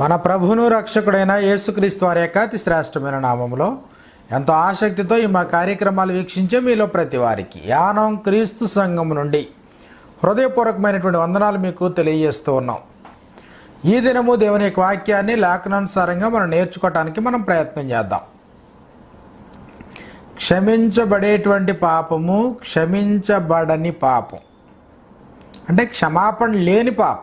మన ప్రభును రక్షకుడైన యేసుక్రీస్తు వారి ఏకాతి శ్రేష్టమైన నామంలో ఎంతో ఆసక్తితో ఈ మా కార్యక్రమాలు వీక్షించే మీలో ప్రతి వారికి యానం క్రీస్తు సంఘం నుండి హృదయపూర్వకమైనటువంటి వందనాలు మీకు తెలియజేస్తూ ఉన్నాం ఈ దినము దేవుని వాక్యాన్ని లేఖనానుసారంగా మనం నేర్చుకోవటానికి మనం ప్రయత్నం చేద్దాం క్షమించబడేటువంటి పాపము క్షమించబడని పాపం అంటే క్షమాపణ లేని పాపం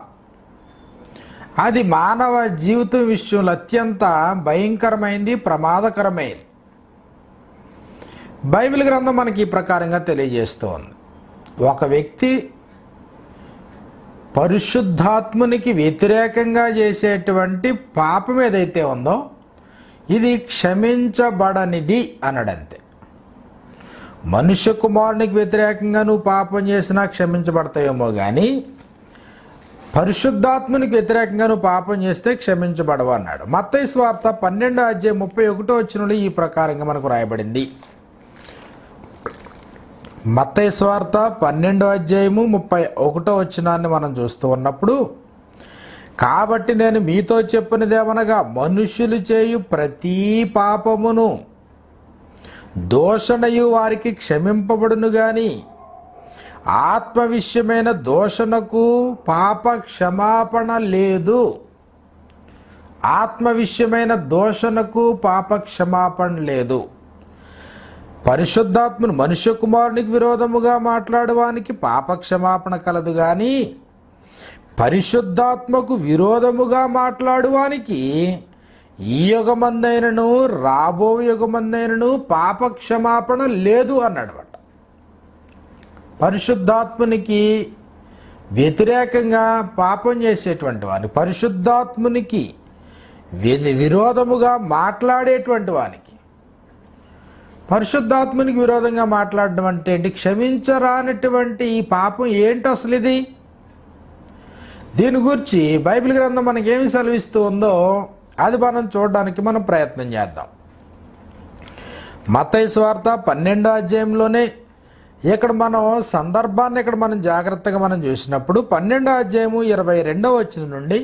అది మానవ జీవితం విషయంలో అత్యంత భయంకరమైంది ప్రమాదకరమైంది బైబిల్ గ్రంథం మనకి ఈ ప్రకారంగా తెలియజేస్తోంది ఒక వ్యక్తి పరిశుద్ధాత్మునికి వ్యతిరేకంగా చేసేటువంటి పాపం ఏదైతే ఉందో ఇది క్షమించబడనిది అనడంతే మనుష్య కుమారునికి వ్యతిరేకంగా నువ్వు పాపం చేసినా క్షమించబడతాయేమో కానీ పరిశుద్ధాత్మనికి వ్యతిరేకంగా నువ్వు పాపం చేస్తే క్షమించబడవు అన్నాడు మత్తయ్య స్వార్థ పన్నెండో అధ్యాయం ముప్పై ఒకటో వచ్చినలో ఈ ప్రకారంగా మనకు రాయబడింది మత్తయ్య స్వార్థ పన్నెండో అధ్యాయము ముప్పై ఒకటో వచ్చినాన్ని మనం చూస్తూ ఉన్నప్పుడు కాబట్టి నేను మీతో చెప్పినదేమనగా మనుష్యులు చేయు ప్రతి పాపమును దోషణయు వారికి క్షమింపబడును కానీ ఆత్మ విషయమైన దోషణకు పాప క్షమాపణ లేదు ఆత్మ విషయమైన దోషణకు పాప క్షమాపణ లేదు పరిశుద్ధాత్మను మనుష్య కుమారునికి విరోధముగా మాట్లాడడానికి పాప క్షమాపణ కలదు కానీ పరిశుద్ధాత్మకు విరోధముగా మాట్లాడువానికి ఈ యుగమందైనను రాబో యుగమందైనను పాప క్షమాపణ లేదు అన్నాడు పరిశుద్ధాత్మునికి వ్యతిరేకంగా పాపం చేసేటువంటి వాని పరిశుద్ధాత్మునికి విరోధముగా మాట్లాడేటువంటి వానికి పరిశుద్ధాత్మునికి విరోధంగా మాట్లాడడం అంటే ఏంటి క్షమించరానటువంటి ఈ పాపం ఏంటి అసలు ఇది దీని గురించి బైబిల్ గ్రంథం మనకేమి సెలవిస్తూ ఉందో అది మనం చూడడానికి మనం ప్రయత్నం చేద్దాం మతైస్వార్త పన్నెండో అధ్యాయంలోనే ఇక్కడ మనం సందర్భాన్ని ఇక్కడ మనం జాగ్రత్తగా మనం చూసినప్పుడు పన్నెండో అధ్యాయము ఇరవై రెండవ వచ్చిన నుండి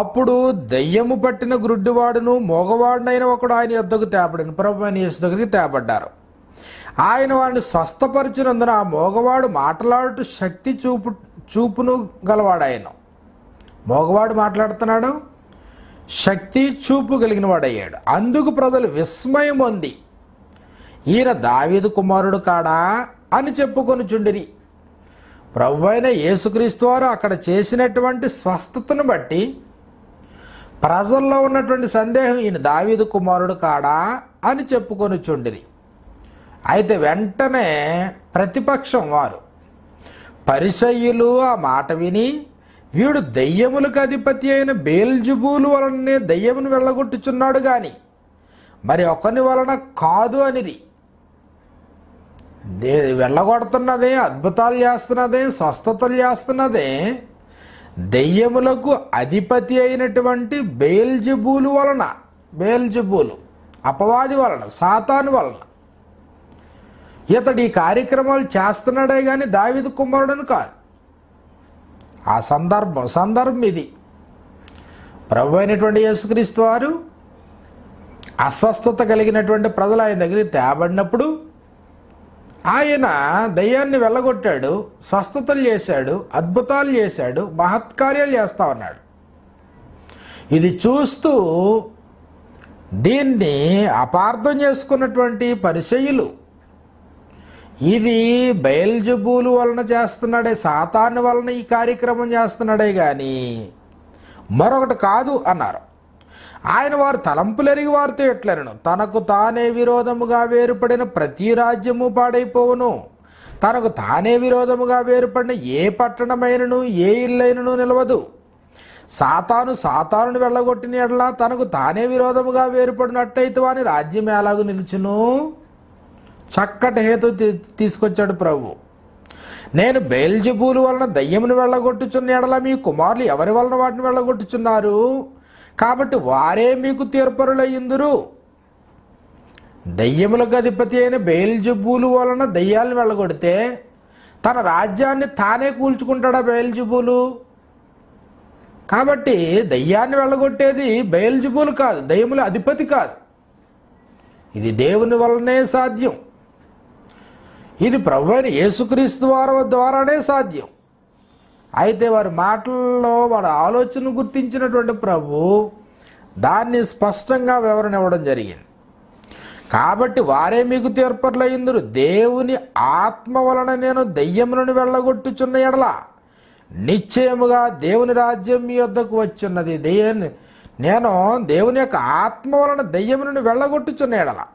అప్పుడు దయ్యము పట్టిన గురుడ్డివాడును మోగవాడునైన ఒకడు ఆయన యుద్ధకు తేపడిన ప్రభు ఆయన యేసు దగ్గరికి తేపడ్డారు ఆయన వాడిని స్వస్థపరిచినందున ఆ మగవాడు మాట్లాడుట శక్తి చూపు చూపును గలవాడు ఆయన మగవాడు మాట్లాడుతున్నాడు శక్తి చూపు కలిగిన వాడయ్యాడు అందుకు ప్రజలు విస్మయం ఉంది ఈయన దావీదు కుమారుడు కాడా అని చెప్పుకొని చుండిరి ప్రభు అయిన యేసుక్రీస్తు వారు అక్కడ చేసినటువంటి స్వస్థతను బట్టి ప్రజల్లో ఉన్నటువంటి సందేహం ఈయన దావీదు కుమారుడు కాడా అని చెప్పుకొని చుండిరి అయితే వెంటనే ప్రతిపక్షం వారు పరిశయ్యులు ఆ మాట విని వీడు దయ్యములకు అధిపతి అయిన బేల్జుబూలు వలననే దయ్యమును వెళ్ళగొట్టుచున్నాడు కానీ మరి ఒకని వలన కాదు అనిరి దే వెళ్ళగొడుతున్నదే అద్భుతాలు చేస్తున్నదే స్వస్థతలు చేస్తున్నదే దెయ్యములకు అధిపతి అయినటువంటి బేల్జిబూలు వలన బేల్జిబూలు అపవాది వలన సాతాను వలన ఇతడు ఈ కార్యక్రమాలు చేస్తున్నాడే కానీ దావిద కుమారుడని కాదు ఆ సందర్భం సందర్భం ఇది ప్రభు అయినటువంటి యేసుక్రీస్తు వారు అస్వస్థత కలిగినటువంటి ప్రజలు ఆయన దగ్గరికి తేబడినప్పుడు ఆయన దయ్యాన్ని వెళ్ళగొట్టాడు స్వస్థతలు చేశాడు అద్భుతాలు చేశాడు మహత్కార్యాలు చేస్తా ఉన్నాడు ఇది చూస్తూ దీన్ని అపార్థం చేసుకున్నటువంటి పరిశైలు ఇది బయల్జబూలు వలన చేస్తున్నాడే సాతాను వలన ఈ కార్యక్రమం చేస్తున్నాడే కానీ మరొకటి కాదు అన్నారు ఆయన వారు తలంపులెరిగి వారితో ఎట్లనను తనకు తానే విరోధముగా వేరుపడిన ప్రతి రాజ్యము పాడైపోవును తనకు తానే విరోధముగా వేరుపడిన ఏ పట్టణమైనను ఏ ఇల్లైనను నిలవదు సాతాను సాతానుని వెళ్ళగొట్టిన ఎడలా తనకు తానే విరోధముగా వేరుపడినట్టయితే వాని రాజ్యం ఎలాగూ నిలుచును చక్కటి హేతు తీసుకొచ్చాడు ప్రభు నేను బేల్జిబూలు వలన దయ్యమును వెళ్ళగొట్టుచున్న ఎడల మీ కుమారులు ఎవరి వలన వాటిని వెళ్ళగొట్టుచున్నారు కాబట్టి వారే మీకు తీర్పరులయ్యిందురు దయ్యములకు అధిపతి అయిన బయల్జబూలు వలన దయ్యాలను వెళ్ళగొడితే తన రాజ్యాన్ని తానే కూల్చుకుంటాడా బయల్జబూలు కాబట్టి దయ్యాన్ని వెళ్ళగొట్టేది బయల్జబూలు కాదు దయ్యముల అధిపతి కాదు ఇది దేవుని వలనే సాధ్యం ఇది ప్రభు అయిన యేసుక్రీస్తు వారి ద్వారానే సాధ్యం అయితే వారి మాటల్లో వారి ఆలోచన గుర్తించినటువంటి ప్రభు దాన్ని స్పష్టంగా వివరణ ఇవ్వడం జరిగింది కాబట్టి వారే మీకు తీర్పర్లయ్యిందరు దేవుని ఆత్మ వలన నేను దెయ్యములను వెళ్ళగొట్టుచున్న ఎడలా నిశ్చయముగా దేవుని రాజ్యం మీ వద్దకు వచ్చున్నది దేని నేను దేవుని యొక్క ఆత్మ వలన దెయ్యమును వెళ్ళగొట్టుచున్న ఎడలా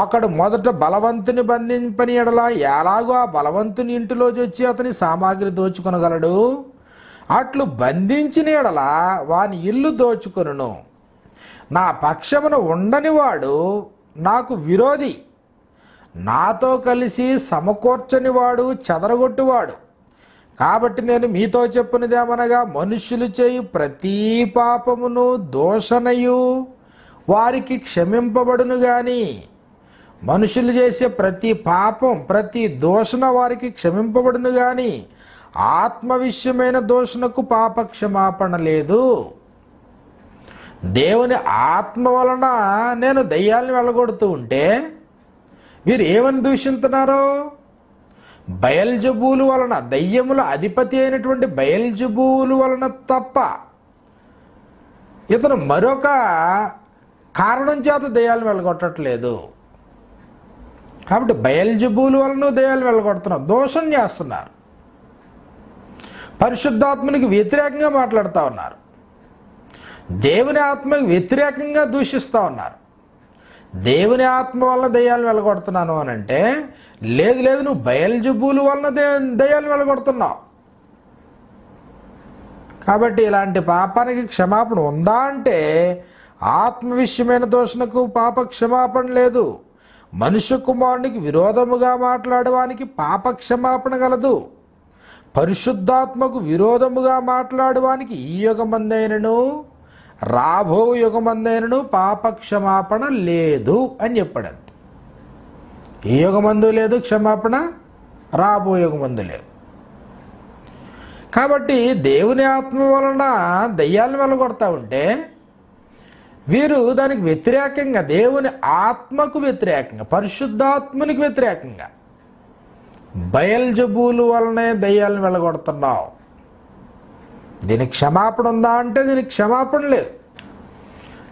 ఒకడు మొదట బలవంతుని బంధింపని ఎడలా ఎలాగో ఆ బలవంతుని ఇంటిలో వచ్చి అతని సామాగ్రి దోచుకొనగలడు అట్లు బంధించిన ఎడలా వాని ఇల్లు దోచుకొనును నా పక్షమున ఉండనివాడు నాకు విరోధి నాతో కలిసి సమకూర్చనివాడు చెదరగొట్టువాడు కాబట్టి నేను మీతో చెప్పునిదేమనగా మనుష్యులు చేయు ప్రతీ పాపమును దోషణయు వారికి క్షమింపబడును కానీ మనుషులు చేసే ప్రతి పాపం ప్రతి దోషణ వారికి క్షమింపబడును గాని ఆత్మ విషయమైన దోషణకు పాప క్షమాపణ లేదు దేవుని ఆత్మ వలన నేను దయ్యాల్ని వెళ్ళగొడుతూ ఉంటే మీరు ఏమని దూషింతున్నారు బయల్జబూలు వలన దయ్యముల అధిపతి అయినటువంటి బయల్జబూలు వలన తప్ప ఇతను మరొక కారణం చేత దయ్యాలను వెళ్ళగొట్టట్లేదు కాబట్టి బయల్జబూలు వలన దయాలు వెళ్ళగొడుతున్నారు దోషం చేస్తున్నారు పరిశుద్ధాత్మనికి వ్యతిరేకంగా మాట్లాడుతూ ఉన్నారు దేవుని ఆత్మకి వ్యతిరేకంగా దూషిస్తూ ఉన్నారు దేవుని ఆత్మ వల్ల దయ్యాలు వెళ్ళగొడుతున్నాను అని అంటే లేదు లేదు నువ్వు బయల్జబూలు వలన దయ్యాలు వెళ్ళగొడుతున్నావు కాబట్టి ఇలాంటి పాపానికి క్షమాపణ ఉందా అంటే ఆత్మ విషయమైన దోషణకు పాప క్షమాపణ లేదు మనుష్య కుమారునికి విరోధముగా మాట్లాడవానికి పాపక్షమాపణ గలదు పరిశుద్ధాత్మకు విరోధముగా మాట్లాడవానికి ఈ యుగమందైనను రాబో యుగమందైనను పాపక్షమాపణ లేదు అని చెప్పాడు ఈ యుగమందు లేదు క్షమాపణ రాబో యుగమందు లేదు కాబట్టి దేవుని ఆత్మ వలన దయ్యాలను వెళ్ళగొడతా ఉంటే వీరు దానికి వ్యతిరేకంగా దేవుని ఆత్మకు వ్యతిరేకంగా పరిశుద్ధాత్మునికి వ్యతిరేకంగా జబులు వలనే దయ్యాలను వెళ్ళగొడుతున్నావు దీనికి క్షమాపణ ఉందా అంటే దీనికి క్షమాపణ లేదు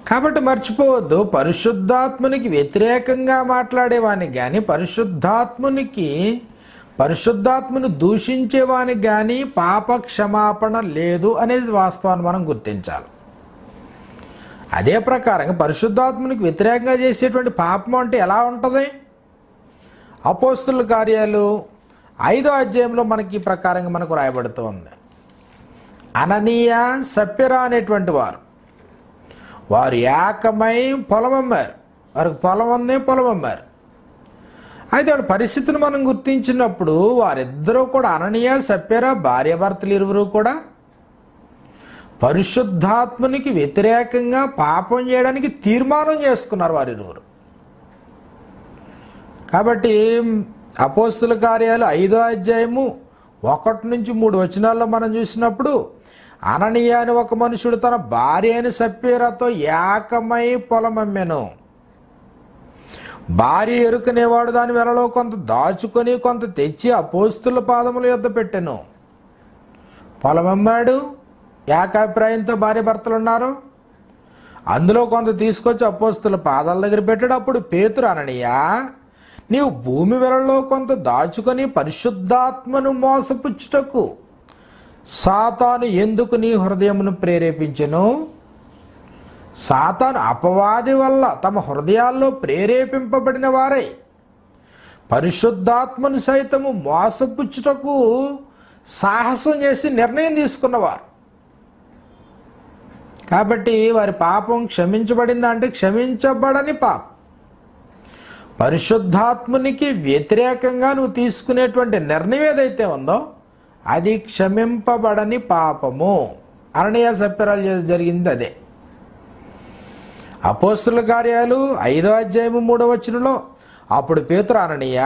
కాబట్టి మర్చిపోవద్దు పరిశుద్ధాత్మునికి వ్యతిరేకంగా మాట్లాడేవానికి కానీ పరిశుద్ధాత్మునికి పరిశుద్ధాత్మను దూషించేవానికి కానీ పాప క్షమాపణ లేదు అనేది వాస్తవాన్ని మనం గుర్తించాలి అదే ప్రకారంగా పరిశుద్ధాత్మనికి వ్యతిరేకంగా చేసేటువంటి పాపం అంటే ఎలా ఉంటుంది అపోస్తుల కార్యాలు ఐదో అధ్యాయంలో మనకి ఈ ప్రకారంగా మనకు రాయబడుతూ ఉంది అననీయ సప్యరా అనేటువంటి వారు వారు ఏకమై పొలం అమ్మారు వారికి పొలం ఉంది పొలం అమ్మారు అయితే వాడి పరిస్థితిని మనం గుర్తించినప్పుడు వారిద్దరూ కూడా అననీయ సప్యరా భార్యాభర్తలు ఇరువురు కూడా పరిశుద్ధాత్మనికి వ్యతిరేకంగా పాపం చేయడానికి తీర్మానం చేసుకున్నారు వారిరువురు కాబట్టి అపోస్తుల కార్యాలు ఐదో అధ్యాయము ఒకటి నుంచి మూడు వచనాల్లో మనం చూసినప్పుడు అననీయ అని ఒక మనుషుడు తన భార్య అని సప్పేరాతో ఏకమై పొలం అమ్మాను భార్య ఎరుకనేవాడు దాని వెలలో కొంత దాచుకొని కొంత తెచ్చి అపోస్తుల పాదముల యొద్ద పెట్టెను పొలమమ్మాడు ఏకాభిప్రాయంతో భార్య భర్తలు ఉన్నారు అందులో కొంత తీసుకొచ్చి అపోస్తుల పాదాల దగ్గర పెట్టాడు అప్పుడు పేతురు అననియా నీవు భూమి వెలలో కొంత దాచుకొని పరిశుద్ధాత్మను మోసపుచ్చుటకు సాతాను ఎందుకు నీ హృదయమును ప్రేరేపించను సాతాను అపవాది వల్ల తమ హృదయాల్లో ప్రేరేపింపబడిన వారే పరిశుద్ధాత్మను సైతము మోసపుచ్చుటకు సాహసం చేసి నిర్ణయం తీసుకున్నవారు కాబట్టి వారి పాపం క్షమించబడిందా అంటే క్షమించబడని పాపం పరిశుద్ధాత్మునికి వ్యతిరేకంగా నువ్వు తీసుకునేటువంటి నిర్ణయం ఏదైతే ఉందో అది క్షమింపబడని పాపము అరణ్య సప్యరాలు చేసి జరిగింది అదే అపోస్తుల కార్యాలు ఐదో అధ్యాయము మూడో వచ్చినలో అప్పుడు పేతురు అరణ్య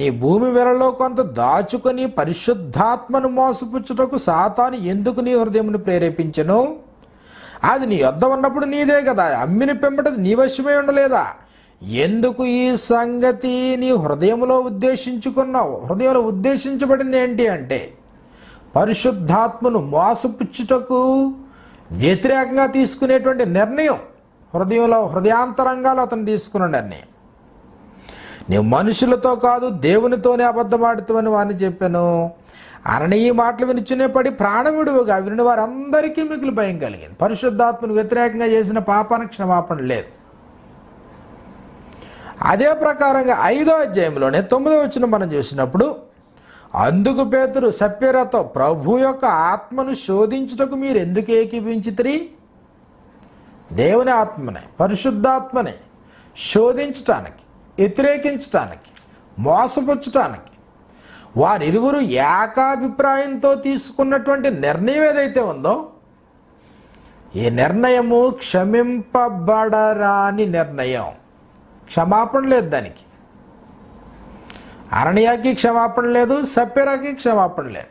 నీ భూమి వెలలో కొంత దాచుకొని పరిశుద్ధాత్మను మోసపుచ్చుటకు సాతాను ఎందుకు నీ హృదయమును ప్రేరేపించను అది నీ యొద్ద ఉన్నప్పుడు నీదే కదా అమ్మిన పెంపటది నీ వశమే ఉండలేదా ఎందుకు ఈ సంగతి నీ హృదయంలో ఉద్దేశించుకున్నావు హృదయంలో ఉద్దేశించబడింది ఏంటి అంటే పరిశుద్ధాత్మను మోసపుచ్చుటకు వ్యతిరేకంగా తీసుకునేటువంటి నిర్ణయం హృదయంలో హృదయాంతరంగాలు అతను తీసుకున్న నిర్ణయం నీవు మనుషులతో కాదు దేవునితోనే అబద్ధమాడుతామని వాడిని చెప్పాను అననీయ మాటలు వినిచునే పడి ప్రాణవిడువుగా విని వారందరికీ మిగులు భయం కలిగింది పరిశుద్ధాత్మను వ్యతిరేకంగా చేసిన పాపాన క్షమాపణ లేదు అదే ప్రకారంగా ఐదో అధ్యాయంలోనే తొమ్మిదో వచ్చిన మనం చూసినప్పుడు అందుకు పేతురు సప్యరతో ప్రభు యొక్క ఆత్మను శోధించుటకు మీరు ఎందుకు ఏకీపించితిరి దేవుని ఆత్మనే పరిశుద్ధాత్మనే శోధించటానికి వ్యతిరేకించటానికి మోసపుచ్చటానికి వారిరువురు ఏకాభిప్రాయంతో తీసుకున్నటువంటి నిర్ణయం ఏదైతే ఉందో ఈ నిర్ణయము క్షమింపబడరాని నిర్ణయం క్షమాపణ లేదు దానికి అరణ్యాకి క్షమాపణ లేదు సప్యరాకి క్షమాపణ లేదు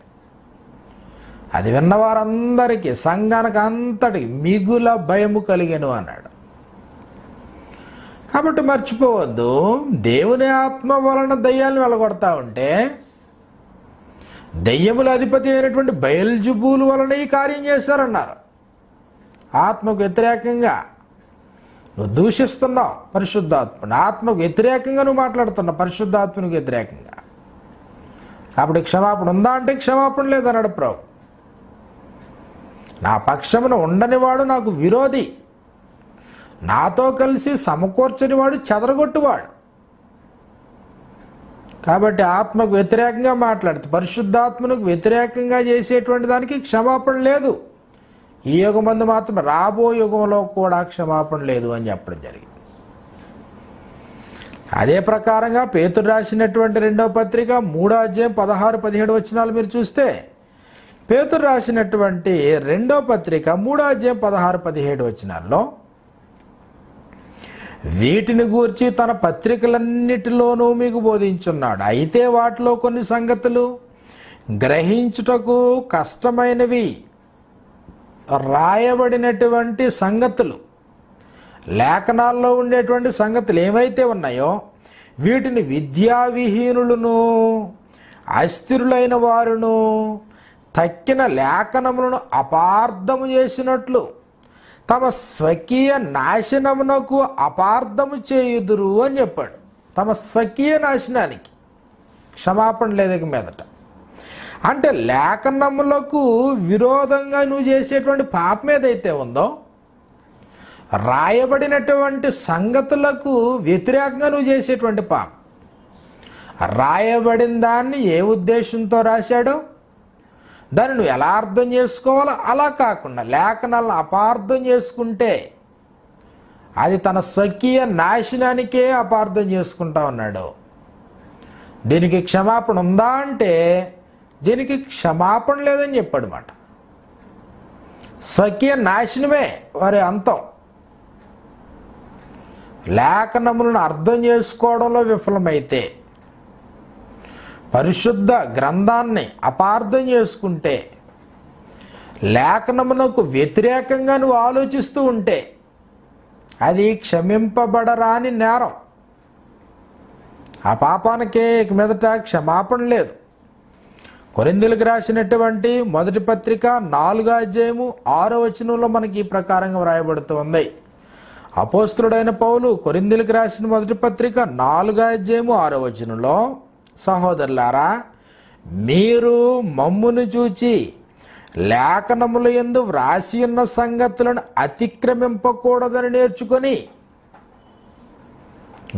అది విన్నవారందరికీ సంఘానికి అంతటి మిగుల భయము కలిగను అన్నాడు కాబట్టి మర్చిపోవద్దు దేవుని ఆత్మ వలన దయ్యాన్ని వెళ్ళగొడతా ఉంటే దెయ్యముల అధిపతి అయినటువంటి బయల్జుబూలు వలన ఈ కార్యం చేశారన్నారు ఆత్మకు వ్యతిరేకంగా నువ్వు దూషిస్తున్నావు పరిశుద్ధాత్మను ఆత్మకు వ్యతిరేకంగా నువ్వు మాట్లాడుతున్నావు పరిశుద్ధాత్మనికి వ్యతిరేకంగా అప్పుడు క్షమాపణ ఉందా అంటే క్షమాపణ లేదన్నాడు ప్రభు నా పక్షమును ఉండనివాడు నాకు విరోధి నాతో కలిసి సమకూర్చనివాడు చెదరగొట్టువాడు కాబట్టి ఆత్మకు వ్యతిరేకంగా మాట్లాడుతూ పరిశుద్ధాత్మకు వ్యతిరేకంగా చేసేటువంటి దానికి క్షమాపణ లేదు ఈ మందు మాత్రం రాబో యుగంలో కూడా క్షమాపణ లేదు అని చెప్పడం జరిగింది అదే ప్రకారంగా పేతుడు రాసినటువంటి రెండవ పత్రిక మూడో అధ్యాయం పదహారు పదిహేడు వచనాలు మీరు చూస్తే పేతురు రాసినటువంటి రెండో పత్రిక మూడో అధ్యాయం పదహారు పదిహేడు వచనాల్లో వీటిని గూర్చి తన పత్రికలన్నిటిలోనూ మీకు బోధించున్నాడు అయితే వాటిలో కొన్ని సంగతులు గ్రహించుటకు కష్టమైనవి రాయబడినటువంటి సంగతులు లేఖనాల్లో ఉండేటువంటి సంగతులు ఏమైతే ఉన్నాయో వీటిని విద్యావిహీనులను అస్థిరులైన వారును తక్కిన లేఖనములను అపార్థము చేసినట్లు తమ స్వకీయ నాశనమునకు అపార్థము చేయుదురు అని చెప్పాడు తమ స్వకీయ నాశనానికి క్షమాపణ లేదక మీదట అంటే లేఖనములకు విరోధంగా నువ్వు చేసేటువంటి పాపం ఏదైతే ఉందో రాయబడినటువంటి సంగతులకు వ్యతిరేకంగా నువ్వు చేసేటువంటి పాపం రాయబడిన దాన్ని ఏ ఉద్దేశంతో రాశాడో దాన్ని నువ్వు ఎలా అర్థం చేసుకోవాలో అలా కాకుండా లేఖనాలను అపార్థం చేసుకుంటే అది తన స్వకీయ నాశనానికే అపార్థం చేసుకుంటా ఉన్నాడు దీనికి క్షమాపణ ఉందా అంటే దీనికి క్షమాపణ లేదని చెప్పాడు మాట స్వకీయ నాశనమే వారి అంతం లేఖనములను అర్థం చేసుకోవడంలో విఫలమైతే పరిశుద్ధ గ్రంథాన్ని అపార్థం చేసుకుంటే లేఖనమునకు వ్యతిరేకంగా నువ్వు ఆలోచిస్తూ ఉంటే అది క్షమింపబడరాని నేరం ఆ పాపానికే మీదట క్షమాపణ లేదు కొరిందులకు రాసినటువంటి మొదటి పత్రిక నాలుగో అధ్యాయము ఆరో వచనంలో మనకి ఈ ప్రకారంగా వ్రాయబడుతుంది అపోస్తుడైన పౌలు కొరిందులకు రాసిన మొదటి పత్రిక నాలుగో అధ్యాయము ఆరో వచనంలో సహోదరులారా మీరు మమ్మును చూచి లేఖనముల ఎందు వ్రాసి ఉన్న సంగతులను అతిక్రమింపకూడదని నేర్చుకొని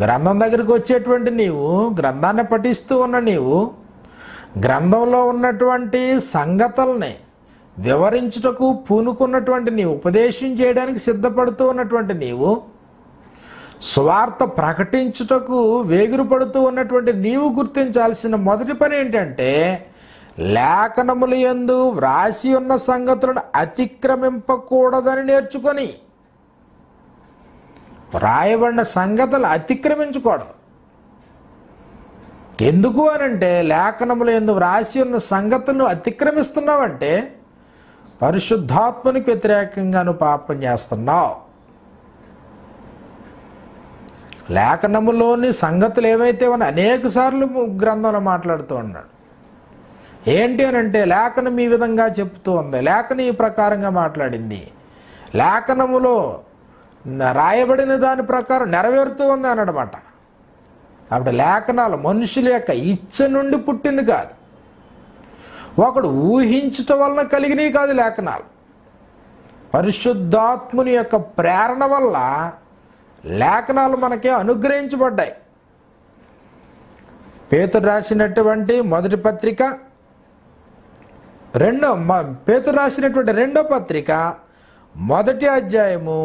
గ్రంథం దగ్గరికి వచ్చేటువంటి నీవు గ్రంథాన్ని పఠిస్తూ ఉన్న నీవు గ్రంథంలో ఉన్నటువంటి సంగతుల్ని వివరించుటకు పూనుకున్నటువంటి నీవు ఉపదేశం చేయడానికి సిద్ధపడుతూ ఉన్నటువంటి నీవు స్వార్థ ప్రకటించుటకు వేగురు పడుతూ ఉన్నటువంటి నీవు గుర్తించాల్సిన మొదటి పని ఏంటంటే లేఖనములు ఎందు వ్రాసి ఉన్న సంగతులను అతిక్రమింపకూడదని నేర్చుకొని వ్రాయబడిన సంగతులు అతిక్రమించకూడదు ఎందుకు అనంటే లేఖనములు ఎందు వ్రాసి ఉన్న సంగతులను అతిక్రమిస్తున్నావంటే పరిశుద్ధాత్మనికి వ్యతిరేకంగా నువ్వు పాపం చేస్తున్నావు లేఖనములోని సంగతులు ఏవైతే ఉన్నాయి అనేక సార్లు గ్రంథంలో మాట్లాడుతూ ఉన్నాడు ఏంటి అని అంటే లేఖనం ఈ విధంగా చెప్తూ ఉంది లేఖనం ఈ ప్రకారంగా మాట్లాడింది లేఖనములో రాయబడిన దాని ప్రకారం నెరవేరుతూ ఉంది అన్నమాట కాబట్టి లేఖనాలు మనుషుల యొక్క ఇచ్చ నుండి పుట్టింది కాదు ఒకడు ఊహించటం వలన కలిగినవి కాదు లేఖనాలు పరిశుద్ధాత్ముని యొక్క ప్రేరణ వల్ల లేఖనాలు మనకి అనుగ్రహించబడ్డాయి పేతురు రాసినటువంటి మొదటి పత్రిక రెండో పేతుడు రాసినటువంటి రెండో పత్రిక మొదటి అధ్యాయము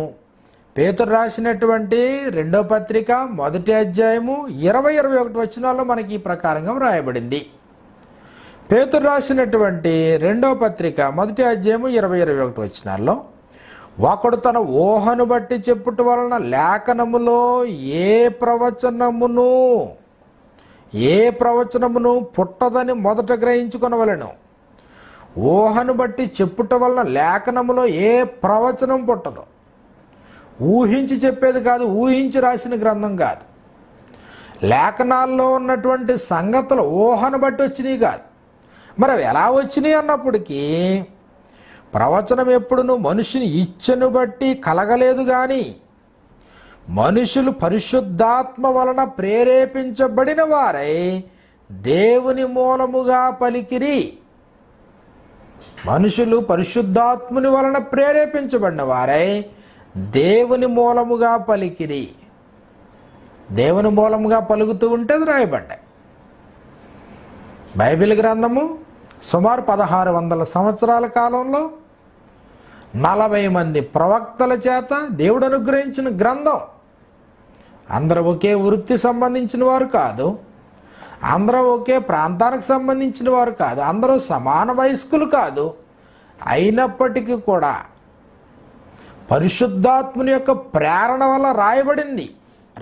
పేతురు రాసినటువంటి రెండో పత్రిక మొదటి అధ్యాయము ఇరవై ఇరవై ఒకటి వచ్చినాల్లో మనకి ఈ ప్రకారంగా వ్రాయబడింది పేతురు రాసినటువంటి రెండో పత్రిక మొదటి అధ్యాయము ఇరవై ఇరవై ఒకటి వచనాల్లో ఒకడు తన ఊహను బట్టి చెప్పుట వలన లేఖనములో ఏ ప్రవచనమును ఏ ప్రవచనమును పుట్టదని మొదట గ్రహించుకొనవలను ఊహను బట్టి చెప్పుట వలన లేఖనములో ఏ ప్రవచనం పుట్టదు ఊహించి చెప్పేది కాదు ఊహించి రాసిన గ్రంథం కాదు లేఖనాల్లో ఉన్నటువంటి సంగతులు ఊహను బట్టి వచ్చినాయి కాదు మరి అవి ఎలా వచ్చినాయి అన్నప్పటికీ ప్రవచనం ఎప్పుడును మనుషుని ఇచ్చను బట్టి కలగలేదు కానీ మనుషులు పరిశుద్ధాత్మ వలన ప్రేరేపించబడిన వారై దేవుని మూలముగా పలికిరి మనుషులు పరిశుద్ధాత్ముని వలన ప్రేరేపించబడిన వారై దేవుని మూలముగా పలికిరి దేవుని మూలముగా పలుకుతూ ఉంటే రాయబడ్డాయి బైబిల్ గ్రంథము సుమారు పదహారు వందల సంవత్సరాల కాలంలో నలభై మంది ప్రవక్తల చేత దేవుడు అనుగ్రహించిన గ్రంథం అందరూ ఒకే వృత్తి సంబంధించిన వారు కాదు అందరూ ఒకే ప్రాంతానికి సంబంధించిన వారు కాదు అందరూ సమాన వయస్కులు కాదు అయినప్పటికీ కూడా పరిశుద్ధాత్ముని యొక్క ప్రేరణ వల్ల రాయబడింది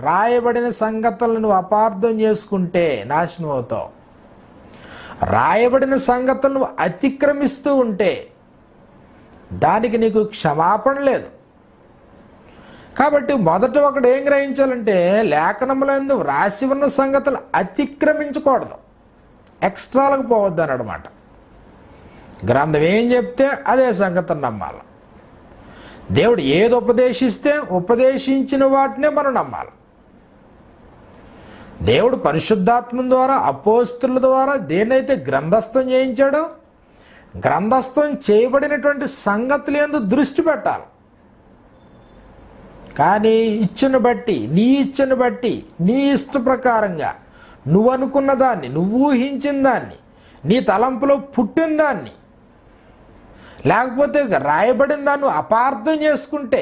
రాయబడిన సంగతులను అపార్థం చేసుకుంటే నాశనం అవుతావు రాయబడిన సంగతులను అతిక్రమిస్తూ ఉంటే దానికి నీకు క్షమాపణ లేదు కాబట్టి మొదట ఒకడు ఏం గ్రహించాలంటే లేఖనములందు వ్రాసి ఉన్న సంగతులు అతిక్రమించకూడదు ఎక్స్ట్రాలకు పోవద్దు అని అనమాట గ్రంథం ఏం చెప్తే అదే సంగతిని నమ్మాలి దేవుడు ఏది ఉపదేశిస్తే ఉపదేశించిన వాటినే మనం నమ్మాలి దేవుడు పరిశుద్ధాత్మ ద్వారా అపోస్తుల ద్వారా దేన్నైతే గ్రంథస్థం చేయించాడో గ్రంథస్థం చేయబడినటువంటి సంగతులు ఎందు దృష్టి పెట్టాలి కానీ ఇచ్చను బట్టి నీ ఇచ్చను బట్టి నీ ఇష్ట ప్రకారంగా నువ్వు అనుకున్న దాన్ని నువ్వు ఊహించిన దాన్ని నీ తలంపులో పుట్టిన దాన్ని లేకపోతే రాయబడిన దాన్ని అపార్థం చేసుకుంటే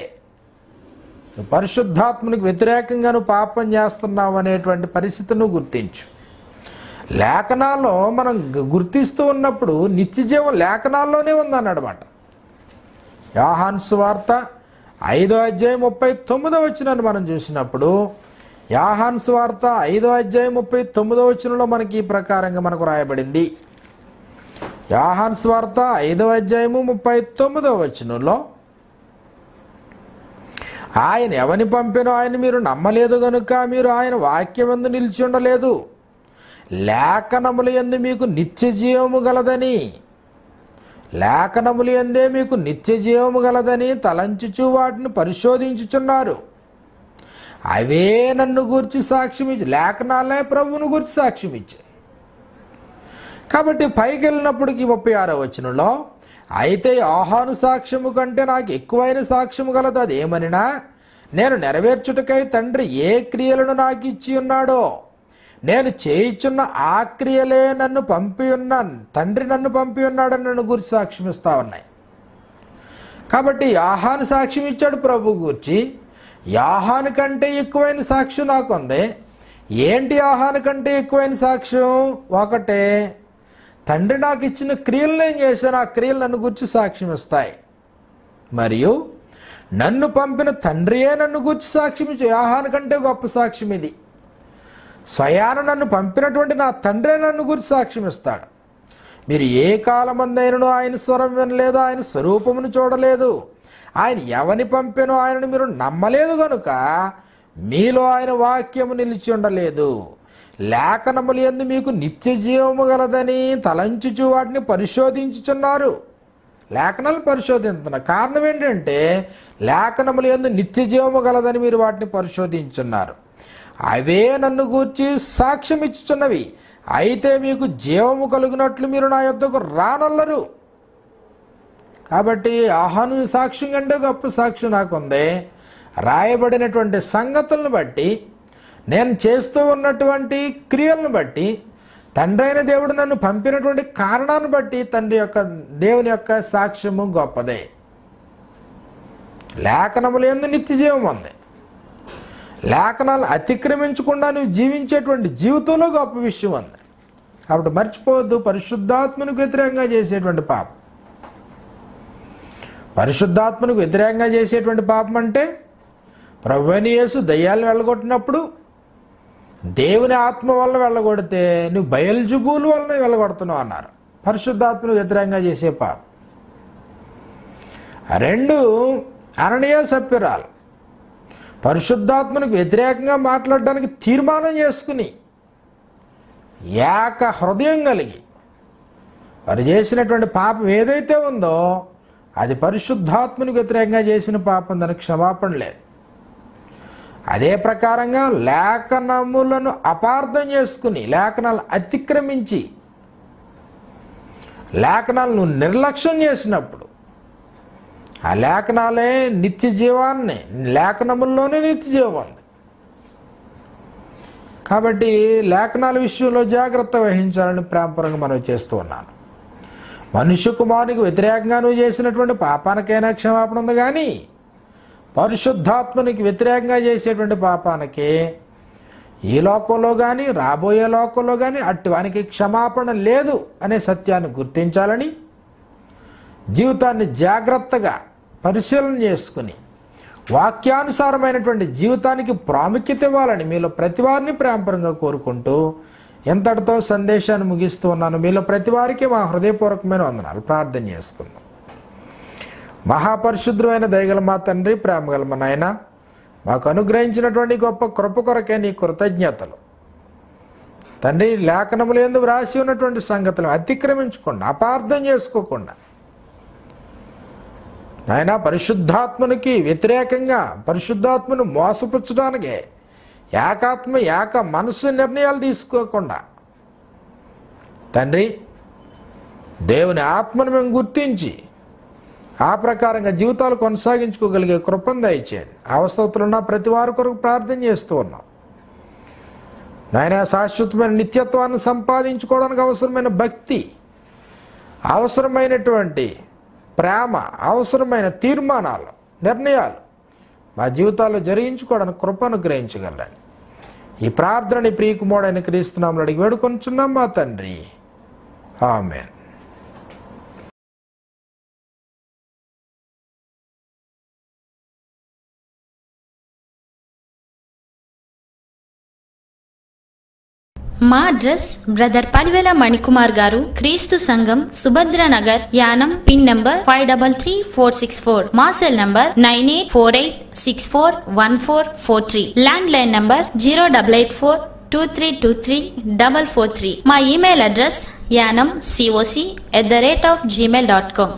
పరిశుద్ధాత్మునికి వ్యతిరేకంగా నువ్వు పాపం చేస్తున్నావు అనేటువంటి పరిస్థితిని గుర్తించు లేఖనాల్లో మనం గుర్తిస్తూ ఉన్నప్పుడు నిత్యజీవం లేఖనాల్లోనే ఉందన్నమాట యాహాన్స్ వార్త ఐదో అధ్యాయం ముప్పై తొమ్మిదో వచ్చినని మనం చూసినప్పుడు యాహాన్స్ వార్త ఐదో అధ్యాయం ముప్పై తొమ్మిదో వచ్చినలో మనకి ఈ ప్రకారంగా మనకు రాయబడింది యాహాన్స్ వార్త ఐదో అధ్యాయము ముప్పై తొమ్మిదో వచ్చినలో ఆయన ఎవని పంపినో ఆయన మీరు నమ్మలేదు గనుక మీరు ఆయన వాక్యం ఎందు నిలిచి ఉండలేదు లేఖనములు ఎందు మీకు నిత్య జీవము గలదని లేఖనములు ఎందే మీకు నిత్య జీవము గలదని తలంచుచు వాటిని పరిశోధించుచున్నారు అవే నన్ను గురించి సాక్ష్యం ఇచ్చి లేఖనాలే ప్రభువును గురించి సాక్ష్యం ఇచ్చాయి కాబట్టి పైకి వెళ్ళినప్పటికీ ముప్పై ఆరో వచ్చినలో అయితే ఆహాను సాక్ష్యము కంటే నాకు ఎక్కువైన సాక్ష్యము గలదు అదేమనినా నేను నెరవేర్చుటకై తండ్రి ఏ క్రియలను నాకు ఇచ్చి ఉన్నాడో నేను చేయిచున్న ఆ క్రియలే నన్ను పంపి ఉన్నాను తండ్రి నన్ను పంపి ఉన్నాడని నన్ను గురించి సాక్ష్యం ఇస్తా ఉన్నాయి కాబట్టి యాహాను సాక్ష్యం ఇచ్చాడు ప్రభు గురించి యాహాను కంటే ఎక్కువైన సాక్ష్యం నాకుంది ఏంటి ఆహాను కంటే ఎక్కువైన సాక్ష్యం ఒకటే తండ్రి నాకు ఇచ్చిన క్రియలు నేను చేశాను ఆ క్రియలు నన్ను గురించి సాక్ష్యం ఇస్తాయి మరియు నన్ను పంపిన తండ్రియే నన్ను గురించి సాక్ష్యం ఇచ్చే ఆహారం కంటే గొప్ప సాక్ష్యం ఇది స్వయాన నన్ను పంపినటువంటి నా తండ్రే నన్ను గురించి సాక్ష్యం ఇస్తాడు మీరు ఏ కాలమందైనను ఆయన స్వరం వినలేదు ఆయన స్వరూపమును చూడలేదు ఆయన ఎవని పంపినో ఆయనను మీరు నమ్మలేదు కనుక మీలో ఆయన వాక్యము నిలిచి ఉండలేదు లేఖనములు ఎందు మీకు నిత్య జీవము గలదని తలంచుచు వాటిని పరిశోధించుచున్నారు లేఖనాలు పరిశోధించిన కారణం ఏంటంటే లేఖనములు ఎందు నిత్య జీవము గలదని మీరు వాటిని పరిశోధించున్నారు అవే నన్ను గూర్చి సాక్ష్యం ఇచ్చుచున్నవి అయితే మీకు జీవము కలిగినట్లు మీరు నా యొక్కకు రానల్లరు కాబట్టి ఆహాను సాక్ష్యం కంటే గొప్ప సాక్ష్యం నాకుంది రాయబడినటువంటి సంగతులను బట్టి నేను చేస్తూ ఉన్నటువంటి క్రియలను బట్టి తండ్రి అయిన దేవుడు నన్ను పంపినటువంటి కారణాన్ని బట్టి తండ్రి యొక్క దేవుని యొక్క సాక్ష్యము గొప్పదే లేఖనములు ఎందు నిత్యజీవం ఉంది లేఖనాలు అతిక్రమించకుండా నువ్వు జీవించేటువంటి జీవితంలో గొప్ప విషయం ఉంది కాబట్టి మర్చిపోవద్దు పరిశుద్ధాత్మను వ్యతిరేకంగా చేసేటువంటి పాపం పరిశుద్ధాత్మను వ్యతిరేకంగా చేసేటువంటి పాపం అంటే ప్రభుని దయ్యాలు వెళ్ళగొట్టినప్పుడు దేవుని ఆత్మ వల్ల వెళ్ళగొడితే నువ్వు బయల్జుబూలు వల్లనే వెళ్ళగొడుతున్నావు అన్నారు పరిశుద్ధాత్మను వ్యతిరేకంగా చేసే పాప రెండు అననీయ సప్యురాలు పరిశుద్ధాత్మకు వ్యతిరేకంగా మాట్లాడడానికి తీర్మానం చేసుకుని ఏక హృదయం కలిగి వారు చేసినటువంటి పాపం ఏదైతే ఉందో అది పరిశుద్ధాత్మను వ్యతిరేకంగా చేసిన పాపం దానికి క్షమాపణ లేదు అదే ప్రకారంగా లేఖనములను అపార్థం చేసుకుని లేఖనాలు అతిక్రమించి లేఖనాలను నిర్లక్ష్యం చేసినప్పుడు ఆ లేఖనాలే నిత్య జీవాన్ని లేఖనముల్లోనే నిత్య జీవం కాబట్టి లేఖనాల విషయంలో జాగ్రత్త వహించాలని ప్రేమపరంగా మనం చేస్తూ ఉన్నాను మనుష్య కుమారునికి వ్యతిరేకంగా నువ్వు చేసినటువంటి పాపానికైనా క్షమాపణ ఉంది కానీ పరిశుద్ధాత్మనికి వ్యతిరేకంగా చేసేటువంటి పాపానికి ఈ లోకంలో కానీ రాబోయే లోకంలో కానీ అటువానికి క్షమాపణ లేదు అనే సత్యాన్ని గుర్తించాలని జీవితాన్ని జాగ్రత్తగా పరిశీలన చేసుకుని వాక్యానుసారమైనటువంటి జీవితానికి ప్రాముఖ్యత ఇవ్వాలని మీలో ప్రతి వారిని ప్రేమపరంగా కోరుకుంటూ ఎంతటితో సందేశాన్ని ముగిస్తూ ఉన్నాను మీలో ప్రతి వారికి మా హృదయపూర్వకమైన వందనాలు ప్రార్థన చేసుకున్నాం మహాపరిశుద్రమైన దయగల మా తండ్రి ప్రేమగల మా నాయన మాకు అనుగ్రహించినటువంటి గొప్ప కృప కొరకే నీ కృతజ్ఞతలు తండ్రి లేఖనములు ఎందు వ్రాసి ఉన్నటువంటి సంగతులు అతిక్రమించకుండా అపార్థం చేసుకోకుండా నాయన పరిశుద్ధాత్మనికి వ్యతిరేకంగా పరిశుద్ధాత్మను మోసపుచ్చడానికి ఏకాత్మ ఏక మనసు నిర్ణయాలు తీసుకోకుండా తండ్రి దేవుని ఆత్మను మేము గుర్తించి ఆ ప్రకారంగా జీవితాలు కొనసాగించుకోగలిగే కృపను దయచేయండి ఉన్న ప్రతి వారి కొరకు ప్రార్థన చేస్తూ ఉన్నాం నాయన శాశ్వతమైన నిత్యత్వాన్ని సంపాదించుకోవడానికి అవసరమైన భక్తి అవసరమైనటువంటి ప్రేమ అవసరమైన తీర్మానాలు నిర్ణయాలు మా జీవితాల్లో జరిగించుకోవడానికి కృపను గ్రహించగలండి ఈ ప్రార్థనని ప్రియకుమోడని క్రీస్తున్నాములు అడిగి వేడుకొంచున్నాం మా తండ్రి ఆమెన్ మా అడ్రస్ బ్రదర్ పలివేల మణికుమార్ గారు క్రీస్తు సంఘం Subhadra Nagar Yanam pin number five double three four six four మా cell number nine eight four eight six four one four four three land line number zero double eight four two three two three double four three మా email address Yanam COC at the rate of Gmail dot com